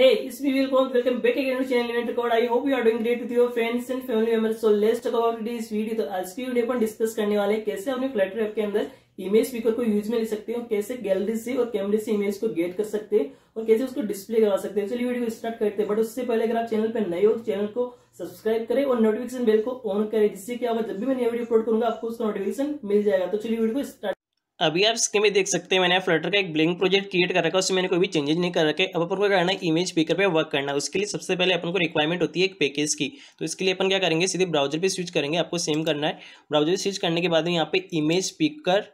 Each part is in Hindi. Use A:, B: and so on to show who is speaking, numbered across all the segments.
A: Hey, is me Wilcom. Welcome back again to channel Event Record. I hope you are doing great with your friends and family members. So let's talk about today's video. तो आज की वीडियो पर डिस्कस करने वाले हैं कैसे अपने फ्लटर ऐप के अंदर इमेज स्पीकर को यूज में ले सकते हैं कैसे गैलरी से और कैमरे से इमेज को गेट कर सकते हैं और कैसे उसको डिस्प्ले करवा सकते हैं चलिए वीडियो को स्टार्ट करते हैं बट उससे पहले अगर आप चैनल पर नए हो तो चैनल को सब्सक्राइब करें और नोटिफिकेशन बेल को ऑन करें जिससे कि आप जब भी मैं नया वीडियो अपलोड करूंगा आपको उसका नोटिफिकेशन मिल जाएगा तो चलिए वीडियो को स्टार्ट अभी आप इसके में देख सकते हैं मैंने फ्लटर का एक ब्लिंक प्रोजेक्ट क्रिएट कर रखा है उसमें मैंने कोई भी चेंजेस नहीं कर रखे अब अपन को करना है इमेज पिकर पे वर्क करना है उसके लिए सबसे पहले अपन को रिक्वायरमेंट होती है एक पैकेज की तो इसके लिए अपन क्या करेंगे सीधे ब्राउजर पे स्विच करेंगे आपको सेम करना है ब्राउजर पर स्विच करने के बाद यहाँ पे इमेज पिकर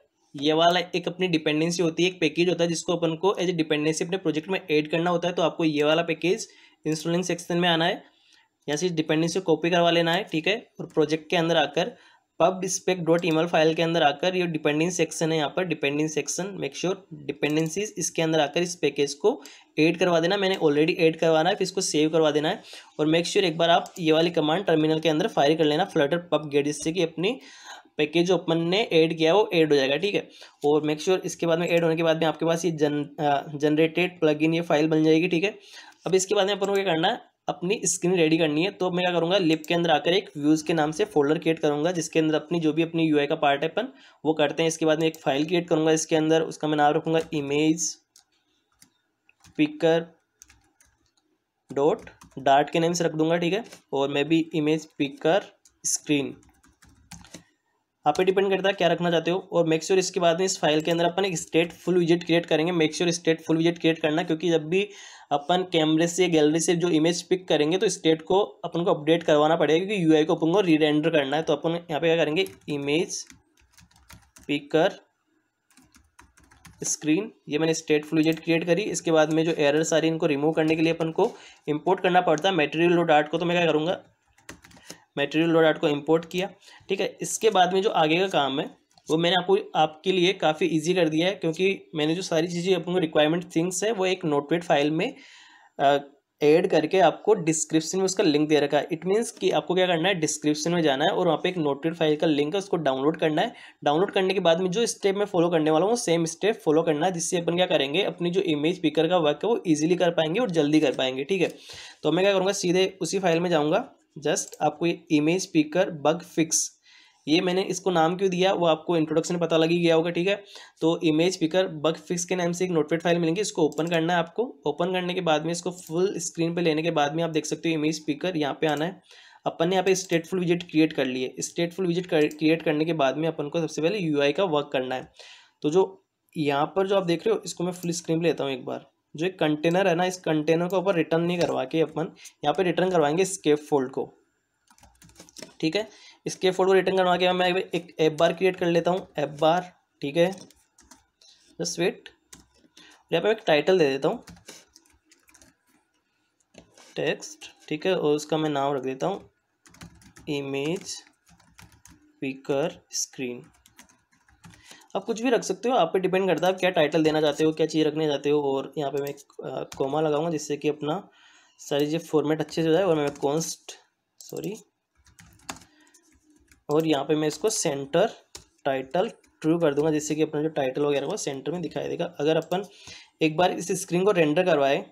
A: ये वाला एक अपनी डिपेंडेंसी होती है एक पैकेज होता है जिसको अपन को एज ए डिपेंडेंसी अपने प्रोजेक्ट में एड करना होता है तो आपको ये वाला पैकेज इंस्टॉलिंग सेक्शन में आना है यहाँ से डिपेंडेंसी कॉपी करवा लेना है ठीक है और प्रोजेक्ट के अंदर आकर pub spec dot yaml file के अंदर आकर ये डिपेंडेंस सेक्शन है यहाँ पर dependent section make sure dependencies इसके अंदर आकर इस पैकेज को ऐड करवा देना मैंने ऑलरेडी ऐड करवाना है फिर इसको सेव करवा देना है और मेक श्योर sure एक बार आप ये वाली कमांड टर्मिनल के अंदर फायर कर लेना फ्लटर पब गेट जिससे कि अपनी पैकेज ओपन अपन ने ऐड किया वो ऐड हो जाएगा ठीक है और मेक श्योर sure इसके बाद में ऐड होने के बाद में आपके पास ये जन जनरेटेड प्लग ये फाइल बन जाएगी ठीक है अब इसके बाद में अपन को क्या करना है अपनी स्क्रीन रेडी करनी है तो मैं क्या करूँगा लिप के अंदर आकर एक व्यूज़ के नाम से फोल्डर क्रिएट करूँगा जिसके अंदर अपनी जो भी अपनी यू का पार्ट है अपन वो करते हैं इसके बाद में एक फाइल क्रिएट करूँगा इसके अंदर उसका मैं नाम रखूँगा इमेज पिकर डॉट डार्ट के नाम से रख दूंगा ठीक है और मैं भी इमेज पिकर स्क्रीन आप पे डिपेंड करता है क्या रखना चाहते हो और मेक श्योर sure इसके बाद में इस फाइल के अंदर अपन एक स्टेट फुल विजिट क्रिएट करेंगे मेक श्योर स्टेट फुल विजिट क्रिएट करना क्योंकि जब भी अपन कैमरे से गैलरी से जो इमेज पिक करेंगे तो स्टेट को अपन को अपडेट करवाना पड़ेगा क्योंकि यू को अपन को रीरेंडर करना है तो अपन यहाँ पे क्या करेंगे इमेज पिकर स्क्रीन ये मैंने स्टेट फ्लूजेट क्रिएट करी इसके बाद में जो आ रही इनको रिमूव करने के लिए अपन को इम्पोर्ट करना पड़ता है मेटेरियल डॉट आर्ट को तो मैं क्या करूँगा मेटेरियल डॉट आर्ट को इम्पोर्ट किया ठीक है इसके बाद में जो आगे का काम है वो मैंने आपको आपके लिए काफ़ी इजी कर दिया है क्योंकि मैंने जो सारी चीज़ें अपने रिक्वायरमेंट थिंग्स है वो एक नोटपेड फाइल में ऐड करके आपको डिस्क्रिप्शन में उसका लिंक दे रखा है इट मीन्स कि आपको क्या करना है डिस्क्रिप्शन में जाना है और वहाँ पे एक नोटपेड फाइल का लिंक है उसको डाउनलोड करना है डाउनलोड करने के बाद में जो स्टेप मैं फॉलो करने वाला हूँ सेम स्टेप फॉलो करना है जिससे अपन क्या करेंगे अपनी जो इमेज पिकर का वर्क है वो ईजिली कर पाएंगे और जल्दी कर पाएंगे ठीक है तो मैं क्या करूँगा सीधे उसी फाइल में जाऊँगा जस्ट आपको इमेज पिकर बग फिक्स ये मैंने इसको नाम क्यों दिया वो आपको इंट्रोडक्शन पता लग ही गया होगा ठीक है तो इमेज पिकर बग फिक्स के नाम से एक नोटपेड फाइल मिलेंगी इसको ओपन करना है आपको ओपन करने के बाद में इसको फुल स्क्रीन पर लेने के बाद में आप देख सकते हो इमेज पिकर यहाँ पे आना है अपन ने यहाँ पे स्टेटफुल विजिट क्रिएट कर लिए स्टेटफुल विजिट क्रिएट करने के बाद में अपन को सबसे पहले यू का वर्क करना है तो जो यहाँ पर जो आप देख रहे हो इसको मैं फुल स्क्रीन पर लेता हूँ एक बार जो एक कंटेनर है ना इस कंटेनर के ऊपर रिटर्न नहीं करवा के अपन यहाँ पे रिटर्न करवाएंगे स्केप फोल्ड को ठीक है इसके फोटो को रिटर्न करवा के मैं एक एप बार क्रिएट कर लेता हूँ एप बार ठीक है जस्ट वेट यहाँ पर एक टाइटल दे देता हूँ टेक्स्ट ठीक है और उसका मैं नाम रख देता हूँ इमेज स्पीकर स्क्रीन आप कुछ भी रख सकते हो आप पे डिपेंड करता है आप क्या टाइटल देना चाहते हो क्या चीज़ रखने चाहते हो और यहाँ पे मैं कोमा लगाऊंगा जिससे कि अपना सारी चीज़ फॉर्मेट अच्छे से हो जाए और मैं कॉन्स्ट सॉरी और यहाँ पे मैं इसको सेंटर टाइटल ट्रू कर दूंगा जिससे कि अपना जो टाइटल वगैरह वो सेंटर में दिखाई देगा अगर अपन एक बार इस स्क्रीन को रेंडर करवाए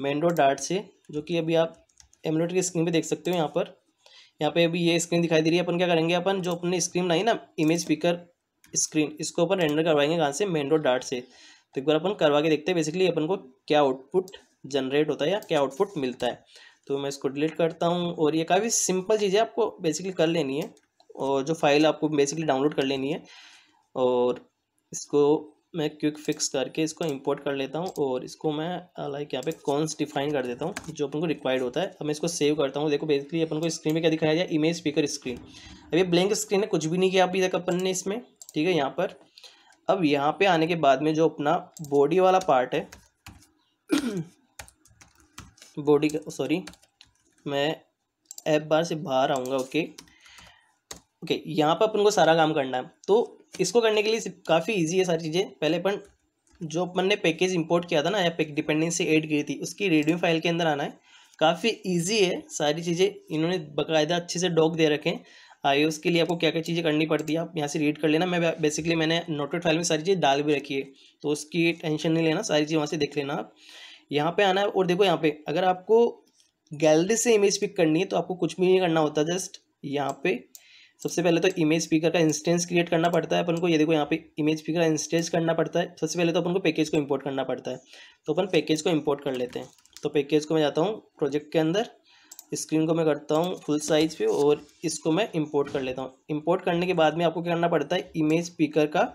A: मेनडो डार्ट से जो कि अभी आप एमलेट की स्क्रीन पे देख सकते हो यहाँ पर यहाँ पे अभी ये स्क्रीन दिखाई दे रही है अपन क्या करेंगे अपन जो अपनी स्क्रीन नहीं ना इमेज पिकर स्क्रीन इसको अपन रेंडर करवाएंगे कहाँ से मेनडो डार्ट से तो एक बार अपन करवा के देखते हैं बेसिकली अपन को क्या आउटपुट जनरेट होता है या क्या आउटपुट मिलता है तो मैं इसको डिलीट करता हूँ और ये काफ़ी सिंपल चीज़ है आपको बेसिकली कर लेनी है और जो फाइल आपको बेसिकली डाउनलोड कर लेनी है और इसको मैं क्विक फिक्स करके इसको इंपोर्ट कर लेता हूँ और इसको मैं लाइक यहाँ पे कॉन्स डिफाइन कर देता हूँ जो अपन को रिक्वायर्ड होता है अब मैं इसको सेव करता हूँ देखो बेसिकली अपन को स्क्रीन में क्या दिखाया जाए इमेज स्पीकर स्क्रीन अब ये ब्लैंक स्क्रीन है कुछ भी नहीं किया अभी तक अपन ने इसमें ठीक है यहाँ पर अब यहाँ पर आने के बाद में जो अपना बॉडी वाला पार्ट है बॉडी का सॉरी मैं ऐप बार से बाहर आऊँगा ओके okay? ओके okay, यहाँ पर अपन को सारा काम करना है तो इसको करने के लिए काफ़ी ईजी है सारी चीज़ें पहले अपन जो अपन ने पैकेज इंपोर्ट किया था ना या पैक डिपेंडेंसी एड की थी उसकी रेडियो फाइल के अंदर आना है काफ़ी ईजी है सारी चीज़ें इन्होंने बाकायदा अच्छे से डॉक दे रखे हैं आई उसके लिए आपको क्या क्या चीज़ें करनी पड़ती है आप यहाँ से रीड कर लेना मैं बेसिकली मैंने नोटेड फाइल में सारी चीज़ें डाल भी रखी है तो उसकी टेंशन नहीं लेना सारी चीज़ वहाँ से देख लेना आप यहाँ पर आना है और देखो यहाँ पे अगर आपको गैलरी से इमेज पिक करनी है तो आपको कुछ भी नहीं करना होता जस्ट यहाँ पे सबसे पहले तो इमेज स्पीकर का इंस्टेंस क्रिएट करना पड़ता है अपन को ये देखो यहाँ पे इमेज स्पीकर का इंस्टेंस करना पड़ता है सबसे पहले तो अपन को पैकेज को इम्पोर्ट करना पड़ता है तो अपन पैकेज को इम्पोर्ट कर लेते हैं तो पैकेज को मैं जाता हूँ प्रोजेक्ट के अंदर स्क्रीन को मैं करता हूँ फुल साइज पे और इसको मैं इम्पोर्ट कर लेता हूँ इम्पोर्ट करने के बाद में आपको क्या करना पड़ता है इमेज स्पीकर का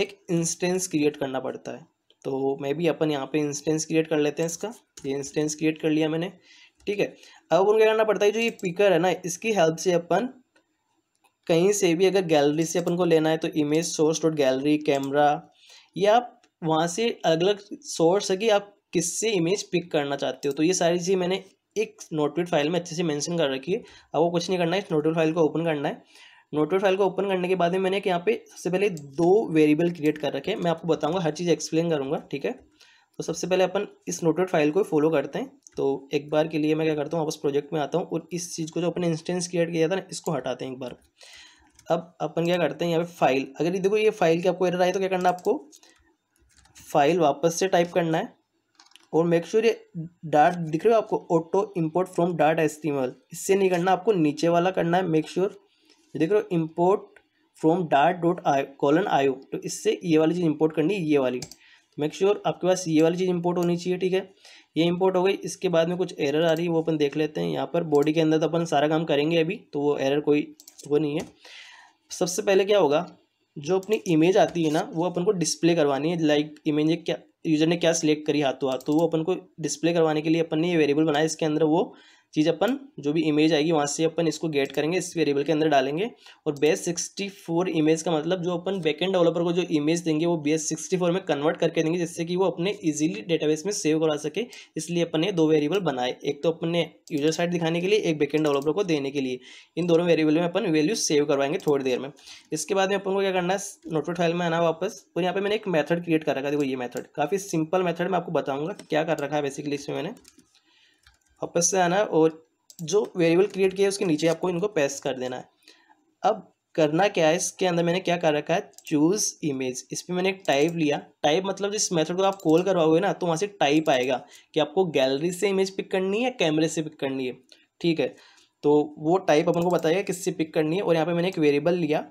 A: एक इंस्टेंस क्रिएट करना पड़ता है तो मैं भी अपन यहाँ पे इंस्टेंस क्रिएट कर लेते हैं इसका ये इंस्टेंस क्रिएट कर लिया मैंने ठीक है अब उनको क्या करना पड़ता है जो ये पिकर है ना इसकी हेल्प से अपन कहीं से भी अगर गैलरी से अपन को लेना है तो image source dot gallery camera या आप वहाँ से अलग अलग सोर्स है कि आप किससे इमेज पिक करना चाहते हो तो ये सारी चीज़ें मैंने एक नोटवेट फाइल में अच्छे से मेंशन कर रखी है आपको कुछ नहीं करना है इस नोटवेट फाइल को ओपन करना है नोटवेट फाइल को ओपन करने के बाद में मैंने यहाँ पे सबसे पहले दो वेरिएबल क्रिएट कर रखे हैं मैं आपको बताऊँगा हर चीज़ एक्सप्लेन करूँगा ठीक है तो सबसे पहले अपन इस नोटवेट फाइल को फॉलो करते हैं तो एक बार के लिए मैं क्या करता हूँ वापस प्रोजेक्ट में आता हूँ और इस चीज़ को जो अपने इंस्टेंस क्रिएट किया था ना इसको हटाते हैं एक बार अब अपन क्या करते हैं यहाँ पे फाइल अगर ये देखो ये फाइल की आपको एरर आए तो क्या करना आपको फाइल वापस से टाइप करना है और मेक श्योर sure ये डार्ट दिख रहे हो आपको ऑटो इंपोर्ट फ्रॉम डार्ट एस्टिमल इससे नहीं करना आपको नीचे वाला करना है मेक श्योर sure, देख रहे हो import from dart dot io colon io तो इससे ये वाली चीज़ इम्पोर्ट करनी है ये वाली मेक श्योर sure आपके पास ये वाली चीज़ इम्पोर्ट होनी चाहिए ठीक है ये इम्पोर्ट हो गई इसके बाद में कुछ एरर आ रही है वो अपन देख लेते हैं यहाँ पर बॉडी के अंदर तो अपन सारा काम करेंगे अभी तो वो एरर कोई वो नहीं है सबसे पहले क्या होगा जो अपनी इमेज आती है ना वो अपन को डिस्प्ले करवानी है लाइक इमेज क्या यूज़र ने क्या सिलेक्ट करी हाथों हाथ तो वो अपन को डिस्प्ले करवाने के लिए अपन ने ये वेरिएबल बनाया इसके अंदर वो चीज़ अपन जो भी इमेज आएगी वहाँ से अपन इसको गेट करेंगे इस वेरिएबल के अंदर डालेंगे और बेस सिक्सटी फोर इमेज का मतलब जो अपन बैकेंड डेवलपर को जो इमेज देंगे वो बेस सिक्सटी फोर में कन्वर्ट करके देंगे जिससे कि वो अपने इजीली डेटाबेस में सेव करवा सके इसलिए अपन ने दो वेरिएबल बनाए एक तो अपने यूजर साइड दिखाने के लिए एक बैकेंड डेवलपर को देने के लिए इन दोनों वेरिएबल में अपन वैल्यू सेव करवाएंगे थोड़ी देर में इसके बाद में अपन को क्या करना है नोटबुक फाइल में आना वापस और यहाँ पे मैंने एक मैथड क्रिएट कर रखा था देखो ये मेथड काफ़ी सिंपल मैथड मैं आपको बताऊंगा क्या कर रखा है बेसिकली इसमें मैंने वापस से आना है और जो वेरिएबल क्रिएट किया है उसके नीचे आपको इनको पेस्ट कर देना है अब करना क्या है इसके अंदर मैंने क्या कर रखा है चूज़ इमेज इस पर मैंने एक टाइप लिया टाइप मतलब जिस मेथड को आप कॉल करवाओगे ना तो वहाँ से टाइप आएगा कि आपको गैलरी से इमेज पिक करनी है या कैमरे से पिक करनी है ठीक है तो वो टाइप अपन को बताएगा किससे पिक करनी है और यहाँ पर मैंने एक वेरिएबल लिया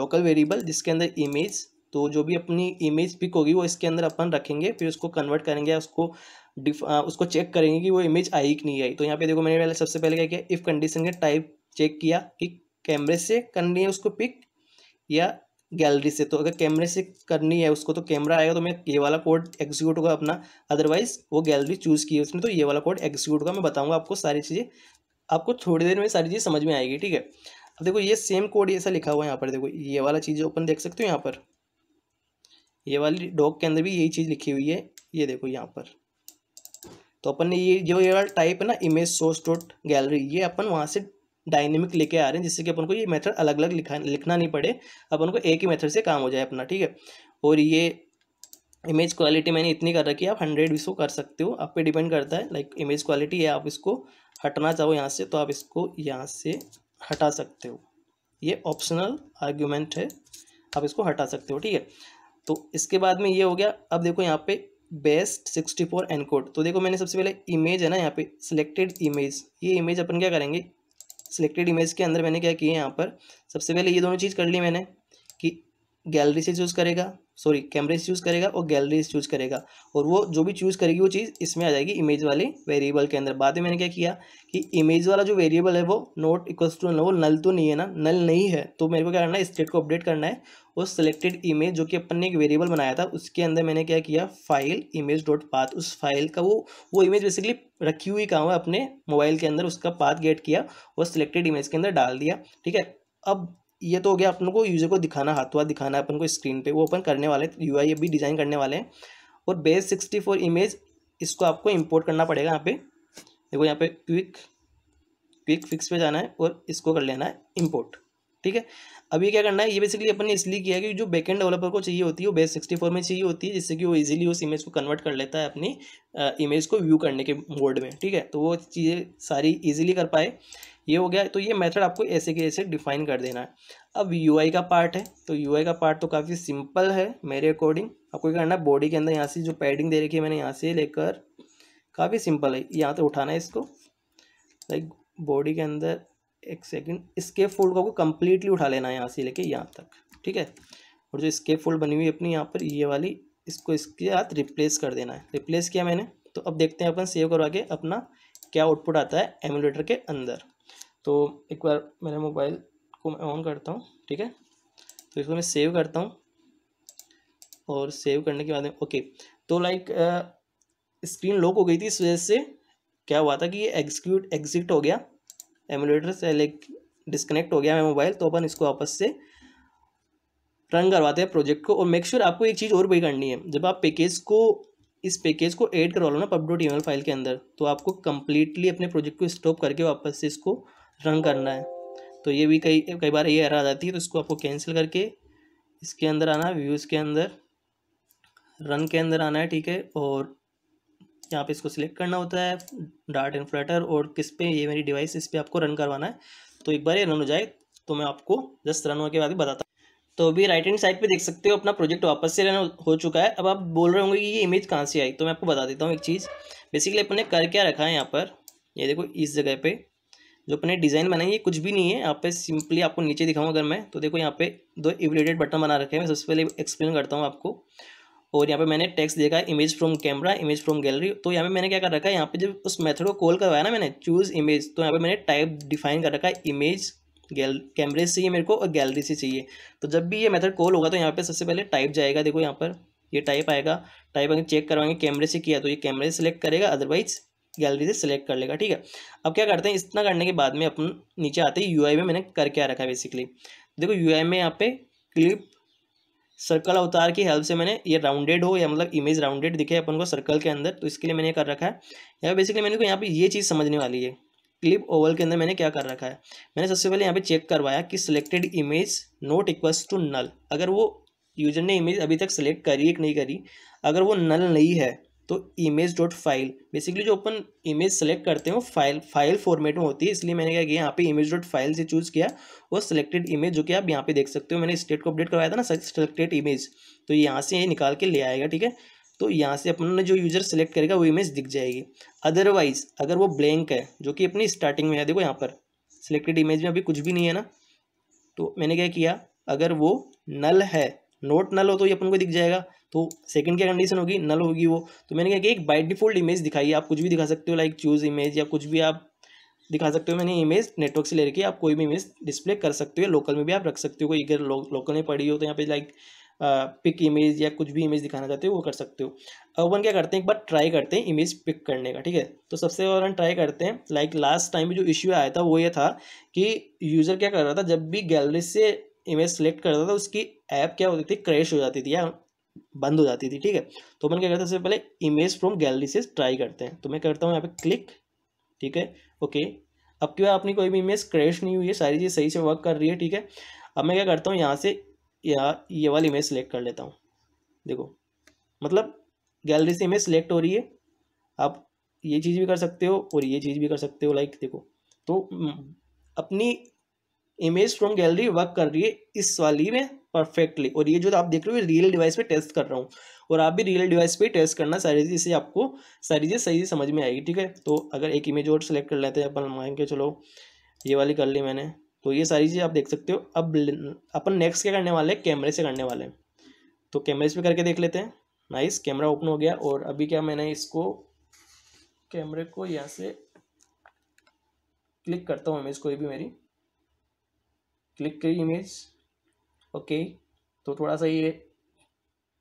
A: लोकल वेरिएबल जिसके अंदर इमेज तो जो भी अपनी इमेज पिक होगी वो इसके अंदर अपन रखेंगे फिर उसको कन्वर्ट करेंगे उसको डिफ उसको चेक करेंगे कि वो इमेज आई कि नहीं आई तो यहाँ पे देखो मैंने पहले सबसे पहले क्या किया इफ़ कंडीशन के टाइप चेक किया कि कैमरे से करनी है उसको पिक या गैलरी से तो अगर कैमरे से करनी है उसको तो कैमरा आएगा तो मैं ये वाला कोड एग्जीक्यूट होगा अपना अदरवाइज वो गैलरी चूज़ की है उसने तो ये वाला कोड एग्जीक्यूट होगा मैं बताऊँगा आपको सारी चीज़ें आपको थोड़ी देर में सारी चीज़ समझ में आएगी ठीक है अब देखो ये सेम कोड ऐसा लिखा हुआ है यहाँ पर देखो ये वाला चीज़ ओपन देख सकते हो यहाँ पर ये वाली डॉग के अंदर भी यही चीज़ लिखी हुई है ये देखो यहाँ पर तो अपन ने ये जो ये वाला टाइप है ना इमेज सोर्स डॉट गैलरी ये अपन वहाँ से डायनेमिक लेके आ रहे हैं जिससे कि अपन को ये मेथड अलग अलग लिखा लिखना नहीं पड़े अपन को एक ही मेथड से काम हो जाए अपना ठीक है और ये इमेज क्वालिटी मैंने इतनी कर रखी है आप हंड्रेड सो कर सकते हो आप पे डिपेंड करता है लाइक इमेज क्वालिटी है आप इसको हटना चाहो यहाँ से तो आप इसको यहाँ से हटा सकते हो ये ऑप्शनल आर्ग्यूमेंट है आप इसको हटा सकते हो ठीक है तो इसके बाद में ये हो गया अब देखो यहाँ पे बेस्ट सिक्सटी फोर एनकोड तो देखो मैंने सबसे पहले इमेज है ना यहाँ पे सिलेक्टेड इमेज ये इमेज अपन क्या करेंगे सिलेक्टेड इमेज के अंदर मैंने क्या किया यहाँ पर सबसे पहले ये दोनों चीज़ कर ली मैंने कि गैलरी से चूज़ करेगा सॉरी कैमरेज चूज़ करेगा और गैलरीज चूज़ करेगा और वो जो भी चूज़ करेगी वो चीज़ इसमें आ जाएगी इमेज वाले वेरिएबल के अंदर बाद में मैंने क्या किया कि इमेज वाला जो वेरिएबल है वो not equals to no null तो नहीं है ना नल नहीं है तो मेरे को क्या करना है स्टेट को अपडेट करना है और सिलेक्टेड इमेज जो कि अपन ने एक वेरिएबल बनाया था उसके अंदर मैंने क्या किया फाइल इमेज डॉट पाथ उस फाइल का वो वो इमेज बेसिकली रखी हुई कहाँ हुआ अपने मोबाइल के अंदर उसका पाथ गेट किया और सिलेक्टेड इमेज के अंदर डाल दिया ठीक है अब ये तो हो गया अपन को यूज़र को दिखाना हाथ हाथ दिखाना है अपन को स्क्रीन पे वो अपन करने वाले यू आई भी डिज़ाइन करने वाले हैं और बेस सिक्सटी फोर इमेज इसको आपको इम्पोर्ट करना पड़ेगा यहाँ पे देखो यहाँ पे क्विक क्विक फिक्स पे जाना है और इसको कर लेना है इम्पोर्ट ठीक है अभी क्या करना है ये बेसिकली अपन ने इसलिए किया कि जो बैकेंड डेवलपर को चाहिए होती है वो बेस सिक्सटी फोर में चाहिए होती है जिससे कि वो ईजिली उस इमेज को कन्वर्ट कर लेता है अपनी इमेज को व्यू करने के मोड में ठीक है तो वो चीज़ें सारी ईजिली कर पाए ये हो गया तो ये मेथड आपको ऐसे के ऐसे डिफाइन कर देना है अब यू का पार्ट है तो यू का पार्ट तो काफ़ी सिंपल है मेरे अकॉर्डिंग आपको क्या करना है बॉडी के अंदर यहाँ से जो पैडिंग दे रखी है मैंने यहाँ से लेकर काफ़ी सिंपल है यहाँ तो उठाना है इसको लाइक बॉडी के अंदर एक सेकेंड स्केप फोल्ड को कंप्लीटली उठा लेना है यहाँ से लेके यहाँ तक ठीक है और जो स्केप फोल्ड बनी हुई है अपनी यहाँ पर ये वाली इसको इसके साथ रिप्लेस कर देना है रिप्लेस किया मैंने तो अब देखते हैं अपन सेव करवा के अपना क्या आउटपुट आता है एमुलेटर के अंदर तो एक बार मेरे मोबाइल को मैं ऑन करता हूँ ठीक है तो इसको मैं सेव करता हूँ और सेव करने के बाद ओके तो लाइक स्क्रीन लॉक हो गई थी इस वजह से क्या हुआ था कि ये एग्जीक्यूट एग्जिट हो गया एमुलेटर से लाइक डिस्कनेक्ट हो गया मेरा मोबाइल तो अपन इसको वापस से रन करवाते हैं प्रोजेक्ट को और मेक श्योर sure आपको एक चीज़ और भी करनी है जब आप पैकेज को इस पैकेज को ऐड करवा लो ना पब डॉट ई फाइल के अंदर तो आपको कम्प्लीटली अपने प्रोजेक्ट को स्टॉप करके वापस से इसको रन करना है तो ये भी कई कई बार ये एरर आ जाती है तो इसको आपको कैंसिल करके इसके अंदर आना है व्यूज़ के अंदर रन के अंदर आना है ठीक है और यहाँ पे इसको सिलेक्ट करना होता है डार्ट एंड फ्लटर और किस पे ये मेरी डिवाइस इस पर आपको रन करवाना है तो एक बार ये रन हो जाए तो मैं आपको जस्ट रन होने के बाद बताता हूँ तो अभी राइट हैंड साइड पे देख सकते हो अपना प्रोजेक्ट वापस से रन हो चुका है अब आप बोल रहे होंगे कि ये इमेज कहाँ से आई तो मैं आपको बता देता हूँ एक चीज़ बेसिकली अपने कर क्या रखा है यहाँ पर ये यह देखो इस जगह पर जो अपने डिज़ाइन बनाएंगे कुछ भी नहीं है यहाँ पे सिंपली आपको नीचे दिखाऊँ अगर मैं तो देखो यहाँ पे दो इवलेटेड बटन बना रखे हैं मैं सबसे पहले एक्सप्लेन करता हूँ आपको और यहाँ पे मैंने टेक्स्ट देखा image from camera image from gallery तो यहाँ पे मैंने क्या कर रखा है यहाँ पे जब उस मेथड को कॉल करवाया ना मैंने चूज़ इमेज तो यहाँ पे मैंने टाइप डिफाइन कर रखा है इमेज गैल कैमरे से चाहिए मेरे को और गैलरी से चाहिए तो जब भी ये मेथड कॉल होगा तो यहाँ पे सबसे पहले टाइप जाएगा देखो यहाँ पर ये टाइप आएगा टाइप अगर चेक करवाएंगे कैमरे से किया तो ये कैमरे सेलेक्ट करेगा अदरवाइज गैलरी से सिलेक्ट कर लेगा ठीक है अब क्या करते हैं इतना करने के बाद में अपन नीचे आते हैं यू में मैंने करके आ रखा है बेसिकली देखो यू में यहाँ पे क्लिप सर्कल अवतार की हेल्प से मैंने ये राउंडेड हो या मतलब इमेज राउंडेड दिखे अपन को सर्कल के अंदर तो इसके लिए मैंने कर रखा है या बेसिकली मैंने को यहाँ पर ये चीज़ समझने वाली है क्लिप ओवल के अंदर मैंने क्या कर रखा है मैंने सबसे पहले यहाँ पे चेक करवाया कि selected image not equals to null अगर वो यूजर ने इमेज अभी तक सेलेक्ट करी कि नहीं करी अगर वो नल नहीं है तो इमेज डॉट फाइल बेसिकली जो अपन इमेज सेलेक्ट करते हैं वो फाइल फाइल फॉर्मेट में होती है इसलिए मैंने क्या किया यहाँ पे इमेज डॉट फाइल से चूज़ किया वो सिलेक्टेड इमेज जो कि आप यहाँ पे देख सकते हो मैंने स्टेट को अपडेट करवाया था ना सिलेक्टेड इमेज तो यहाँ से ये निकाल के ले आएगा ठीक है तो यहाँ से अपन ने जो यूज़र सेलेक्ट करेगा वो इमेज दिख जाएगी अदरवाइज अगर वो ब्लैंक है जो कि अपनी स्टार्टिंग में है देखो यहाँ पर सिलेक्टेड इमेज में अभी कुछ भी नहीं है ना तो मैंने क्या किया अगर वो नल है नोट नल हो तो ये अपन को दिख जाएगा तो सेकंड क्या कंडीशन होगी नल होगी वो तो मैंने क्या कि एक बाई डिफॉल्ट इमेज दिखाई आप कुछ भी दिखा सकते हो लाइक चूज़ इमेज या कुछ भी आप दिखा सकते हो मैंने इमेज नेटवर्क से रखी आप कोई भी इमेज डिस्प्ले कर सकते हो लोकल में भी आप रख सकते हो कोई अगर लोकल में पड़ी हो तो यहाँ पे लाइक पिक इमेज या कुछ भी इमेज दिखाना चाहते हो वो कर सकते हो अब अपन क्या करते हैं एक बार ट्राई करते हैं इमेज पिक करने का ठीक है तो सबसे पहले हम ट्राई करते हैं लाइक लास्ट टाइम में जो इश्यू आया था वो ये था कि यूज़र क्या कर रहा था जब भी गैलरी से इमेज सेलेक्ट करता था उसकी ऐप क्या होती थी क्रैश हो जाती थी या बंद हो जाती थी ठीक है तो मैंने क्या करता हैं सबसे पहले इमेज फ्रॉम गैलरी से ट्राई करते हैं तो मैं करता हूँ यहाँ पे क्लिक ठीक है ओके अब क्यों आपने अपनी कोई भी इमेज क्रैश नहीं हुई है सारी चीज़ सही से वर्क कर रही है ठीक है अब मैं क्या करता हूँ यहाँ से या ये वाली इमेज सेलेक्ट कर लेता हूँ देखो मतलब गैलरी से इमेज सेलेक्ट हो रही है आप ये चीज़ भी कर सकते हो और ये चीज़ भी कर सकते हो लाइक देखो तो हम्म, अपनी इमेज फ्रॉम गैलरी वर्क कर रही है इस वाली में परफेक्टली और ये जो आप देख रहे हो रियल डिवाइस पे टेस्ट कर रहा हूँ और आप भी रियल डिवाइस पे टेस्ट करना सारी चीज़ से आपको सारी चीज़ सही से समझ में आएगी ठीक है तो अगर एक इमेज और सेलेक्ट कर लेते हैं अपन मांग के चलो ये वाली कर ली मैंने तो ये सारी चीज़ आप देख सकते हो अब अपन नेक्स्ट क्या करने वाले हैं कैमरे से करने वाले हैं तो कैमरे से करके देख लेते हैं नाइस कैमरा ओपन हो गया और अभी क्या मैंने इसको कैमरे को यहाँ से क्लिक करता हूँ इमेज कोई भी मेरी क्लिक करी इमेज ओके तो थोड़ा सा ये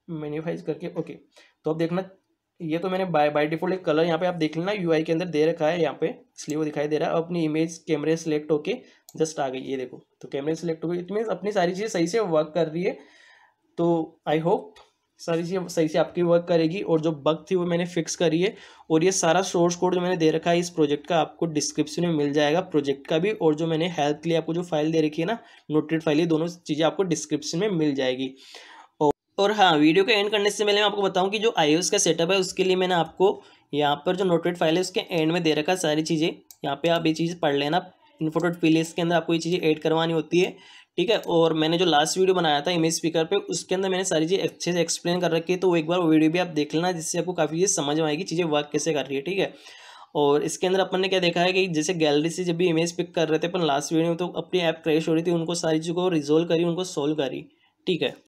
A: मेन्यूफाइज करके ओके तो अब देखना ये तो मैंने बाय बाय डिफॉल्ट एक कलर यहाँ पे आप देख लेना यूआई के अंदर दे रखा है यहाँ पे इसलिए वो दिखाई दे रहा है अपनी इमेज कैमरे सेलेक्ट होके जस्ट आ गई ये देखो तो कैमरे सेलेक्ट हो गई इट मीन्स अपनी सारी चीज़ें सही से वर्क कर रही है तो आई होप सारी चीज़ सही से आपकी वर्क करेगी और जो बग थी वो मैंने फिक्स करी है और ये सारा सोर्स कोड जो मैंने दे रखा है इस प्रोजेक्ट का आपको डिस्क्रिप्शन में मिल जाएगा प्रोजेक्ट का भी और जो मैंने हेल्प के लिए आपको जो फाइल दे रखी है ना नोटेड फाइल ये दोनों चीज़ें आपको डिस्क्रिप्शन में मिल जाएगी और, और हाँ वीडियो को एंड करने से पहले मैं आपको बताऊँ कि जो आई का सेटअप है उसके लिए मैंने आपको यहाँ पर जो नोटेड फाइल है उसके एंड में दे रखा है सारी चीज़ें यहाँ पर आप ये चीज़ पढ़ लेना इन्फोटोट पी के अंदर आपको ये चीज़ें ऐड करवानी होती है ठीक है और मैंने जो लास्ट वीडियो बनाया था इमेज स्पीकर पे उसके अंदर मैंने सारी चीज़ अच्छे से एक्सप्लेन कर रखी है तो वो एक बार वो वीडियो भी आप देख लेना जिससे आपको काफ़ी चीज़ समझ में आएगी चीज़ें वर्क कैसे कर रही है ठीक है और इसके अंदर अपन ने क्या देखा है कि जैसे गैलरी से जब भी इमेज पिक कर रहे थे अपन लास्ट वीडियो में तो अपनी ऐप क्रैश हो रही थी उनको सारी चीज़ों को रिजोल्व करी उनको सोल्व करी ठीक है